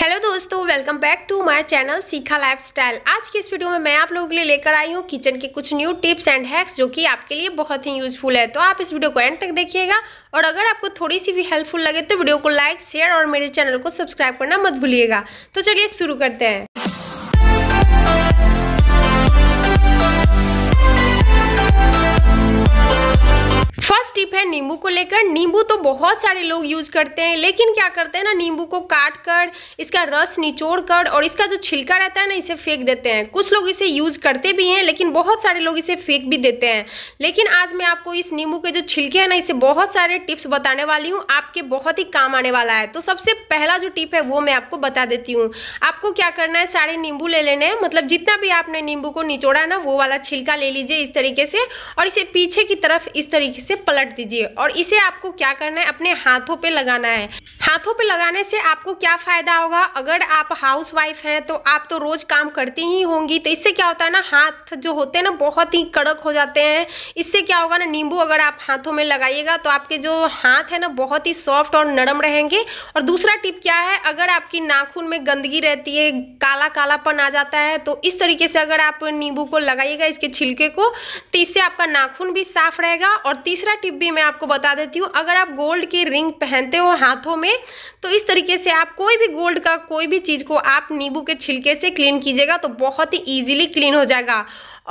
hello दोस्तों welcome back to my channel सीखा lifestyle आज की इस वीडियो में मैं आप लोगों के लिए लेकर आई हूँ किचन के कुछ न्यू टिप्स एंड हैक्स जो कि आपके लिए बहुत ही यूजफुल है तो आप इस वीडियो को एंड तक देखिएगा और अगर आपको थोड़ी सी भी हेल्पफुल लगे तो वीडियो को लाइक शेयर और मेरे चैनल को सब्सक्राइब करना मत भूलिएगा तो चलिए शुरू करते हैं नींबू को लेकर नींबू तो बहुत सारे लोग यूज करते हैं लेकिन क्या करते हैं ना नींबू को काट कर इसका रस निचोड़ कर और इसका जो छिलका रहता है ना इसे फेंक देते हैं कुछ लोग इसे यूज करते भी हैं लेकिन बहुत सारे लोग इसे फेंक भी देते हैं लेकिन आज मैं आपको इस नींबू के जो छिलके हैं ना इसे बहुत सारे टिप्स बताने वाली हूँ आपके बहुत ही काम आने वाला है तो सबसे पहला जो टिप है वो मैं आपको बता देती हूँ आपको क्या करना है सारे नींबू ले लेने हैं मतलब जितना भी आपने नींबू को निचोड़ा ना वो वाला छिलका ले लीजिए इस तरीके से और इसे पीछे की तरफ इस तरीके से पलट दीजिए और इसे आपको क्या करना है अपने हाथों पे लगाना है हाथों पे लगाने से आपको क्या फ़ायदा होगा अगर आप हाउस वाइफ हैं तो आप तो रोज़ काम करती ही होंगी तो इससे क्या होता है ना हाथ जो होते हैं ना बहुत ही कड़क हो जाते हैं इससे क्या होगा ना नींबू अगर आप हाथों में लगाइएगा तो आपके जो हाथ है ना बहुत ही सॉफ्ट और नरम रहेंगे और दूसरा टिप क्या है अगर आपकी नाखून में गंदगी रहती है काला कालापन आ जाता है तो इस तरीके से अगर आप नींबू को लगाइएगा इसके छिलके को तो इससे आपका नाखून भी साफ रहेगा और तीसरा टिप भी मैं आप आपको बता देती हूँ अगर आप गोल्ड की रिंग पहनते हो हाथों में तो इस तरीके से आप कोई भी गोल्ड का कोई भी चीज़ को आप नींबू के छिलके से क्लीन कीजिएगा तो बहुत ही ईजिली क्लीन हो जाएगा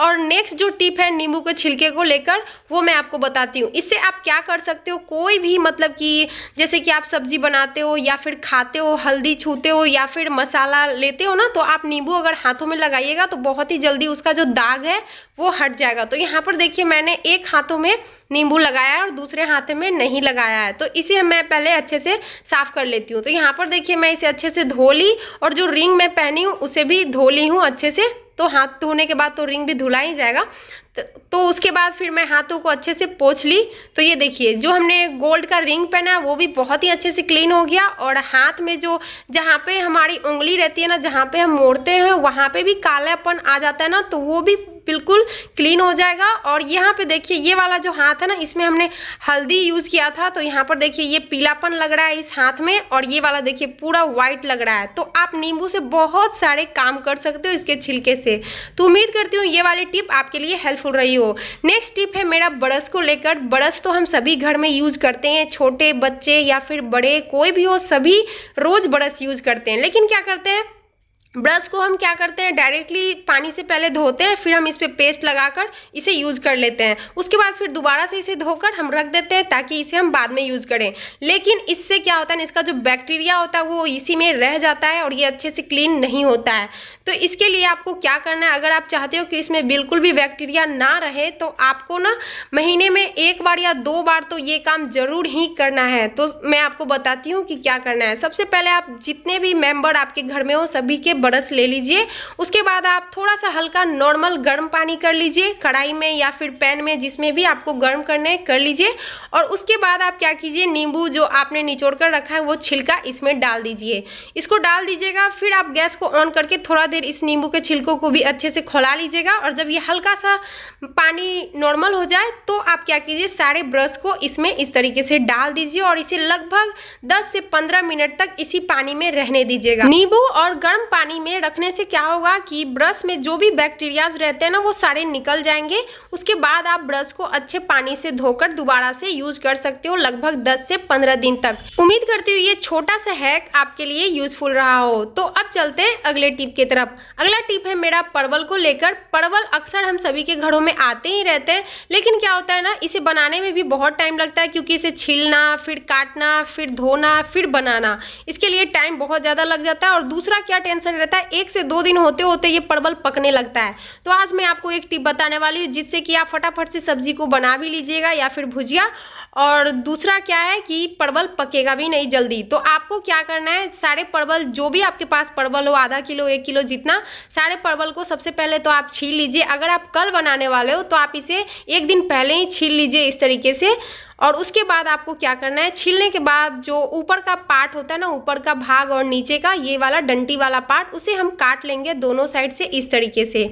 और नेक्स्ट जो टिप है नींबू के छिलके को लेकर वो मैं आपको बताती हूँ इससे आप क्या कर सकते हो कोई भी मतलब कि जैसे कि आप सब्जी बनाते हो या फिर खाते हो हल्दी छूते हो या फिर मसाला लेते हो ना तो आप नींबू अगर हाथों में लगाइएगा तो बहुत ही जल्दी उसका जो दाग है वो हट जाएगा तो यहाँ पर देखिए मैंने एक हाथों में नींबू लगाया है और दूसरे हाथ में नहीं लगाया है तो इसे मैं पहले अच्छे से साफ़ कर लेती हूँ तो यहाँ पर देखिए मैं इसे अच्छे से धो ली और जो रिंग मैं पहनी हूँ उसे भी धो ली हूँ अच्छे से तो हाथ धोने के बाद तो रिंग भी धुला ही जाएगा तो, तो उसके बाद फिर मैं हाथों को अच्छे से पोछ ली तो ये देखिए जो हमने गोल्ड का रिंग पहना है वो भी बहुत ही अच्छे से क्लीन हो गया और हाथ में जो जहाँ पे हमारी उंगली रहती है ना जहाँ पे हम मोड़ते हैं वहाँ पे भी कालापन आ जाता है ना तो वो भी बिल्कुल क्लीन हो जाएगा और यहाँ पे देखिए ये वाला जो हाथ है ना इसमें हमने हल्दी यूज़ किया था तो यहाँ पर देखिए ये पीलापन लग रहा है इस हाथ में और ये वाला देखिए पूरा वाइट लग रहा है तो आप नींबू से बहुत सारे काम कर सकते हो इसके छिलके से तो उम्मीद करती हूँ ये वाली टिप आपके लिए हेल्पफुल सक्सेसफुल रही हो नेक्स्ट टिप है मेरा ब्रश को लेकर ब्रश तो हम सभी घर में यूज करते हैं छोटे बच्चे या फिर बड़े कोई भी हो सभी रोज़ ब्रश यूज करते हैं लेकिन क्या करते हैं ब्रश को हम क्या करते हैं डायरेक्टली पानी से पहले धोते हैं फिर हम इस पर पेस्ट लगाकर इसे यूज़ कर लेते हैं उसके बाद फिर दोबारा से इसे धोकर हम रख देते हैं ताकि इसे हम बाद में यूज़ करें लेकिन इससे क्या होता है इसका जो बैक्टीरिया होता है वो इसी में रह जाता है और ये अच्छे से क्लीन नहीं होता है तो इसके लिए आपको क्या करना है अगर आप चाहते हो कि इसमें बिल्कुल भी बैक्टीरिया ना रहे तो आपको ना महीने में एक बार या दो बार तो ये काम ज़रूर ही करना है तो मैं आपको बताती हूँ कि क्या करना है सबसे पहले आप जितने भी मेम्बर आपके घर में हो सभी के ब्रश ले लीजिए उसके बाद आप थोड़ा सा हल्का नॉर्मल गर्म पानी कर लीजिए कढ़ाई में या फिर पैन में जिसमें भी आपको गर्म करने कर लीजिए और उसके बाद आप क्या कीजिए नींबू जो आपने निचोड़ कर रखा है वो छिलका इसमें डाल दीजिए इसको डाल दीजिएगा फिर आप गैस को ऑन करके थोड़ा देर इस नींबू के छिलकों को भी अच्छे से खोला लीजिएगा और जब ये हल्का सा पानी नॉर्मल हो जाए तो आप क्या कीजिए सारे ब्रश को इसमें इस तरीके से डाल दीजिए और इसे लगभग 10 से 15 मिनट तक इसी पानी में रहने दीजिएगा नींबू और गर्म पानी पानी में रखने से क्या होगा कि ब्रश में जो भी बैक्टीरियाज रहते हैं ना वो सारे निकल जाएंगे उसके बाद आप ब्रश को अच्छे पानी से धोकर दोबारा से यूज कर सकते हो लगभग 10 से 15 दिन तक उम्मीद करती हूँ ये छोटा सा हैक आपके लिए यूजफुल रहा हो तो अब चलते हैं अगले टिप की तरफ अगला टिप है मेरा परवल को लेकर परवल अक्सर हम सभी के घरों में आते ही रहते हैं लेकिन क्या होता है ना इसे बनाने में भी बहुत टाइम लगता है क्योंकि इसे छीलना फिर काटना फिर धोना फिर बनाना इसके लिए टाइम बहुत ज़्यादा लग जाता है और दूसरा क्या टेंशन रहता है एक से दो दिन होते होते ये परवल पकने लगता है तो आज मैं आपको एक टिप बताने वाली हूँ जिससे कि आप फटाफट से सब्जी को बना भी लीजिएगा या फिर भुजिया और दूसरा क्या है कि परवल पकेगा भी नहीं जल्दी तो आपको क्या करना है सारे परवल जो भी आपके पास परवल हो आधा किलो एक किलो जितना सारे परवल को सबसे पहले तो आप छील लीजिए अगर आप कल बनाने वाले हो तो आप इसे एक दिन पहले ही छील लीजिए इस तरीके से और उसके बाद आपको क्या करना है छीलने के बाद जो ऊपर का पार्ट होता है ना ऊपर का भाग और नीचे का ये वाला डंटी वाला पार्ट उसे हम काट लेंगे दोनों साइड से इस तरीके से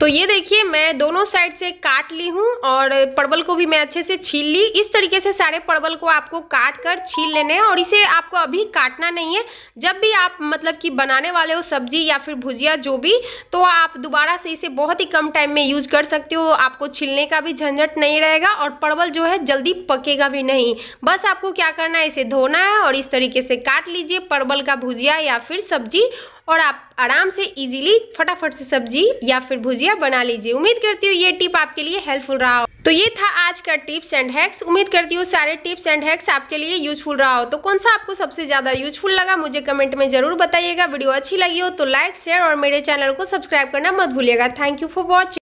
तो ये देखिए मैं दोनों साइड से काट ली हूँ और परवल को भी मैं अच्छे से छील ली इस तरीके से सारे परवल को आपको काट कर छील लेने हैं और इसे आपको अभी काटना नहीं है जब भी आप मतलब कि बनाने वाले हो सब्जी या फिर भुजिया जो भी तो आप दोबारा से इसे बहुत ही कम टाइम में यूज कर सकते हो आपको छीलने का भी झंझट नहीं रहेगा और परवल जो है जल्दी पकेगा भी नहीं बस आपको क्या करना है इसे धोना है और इस तरीके से काट लीजिए परवल का भुजिया या फिर सब्जी और आप आराम से इजीली फटाफट से सब्जी या फिर भुजिया आइडिया बना लीजिए उम्मीद करती हूँ ये टिप आपके लिए हेल्पफुल रहा हो तो ये था आज का टिप्स एंड हैक्स उम्मीद करती हूँ सारे टिप्स एंड हैक्स आपके लिए यूजफुल रहा हो तो कौन सा आपको सबसे ज़्यादा यूजफुल लगा मुझे कमेंट में जरूर बताइएगा वीडियो अच्छी लगी हो तो लाइक शेयर और मेरे चैनल को सब्सक्राइब करना मत भूलिएगा थैंक यू फॉर वॉचिंग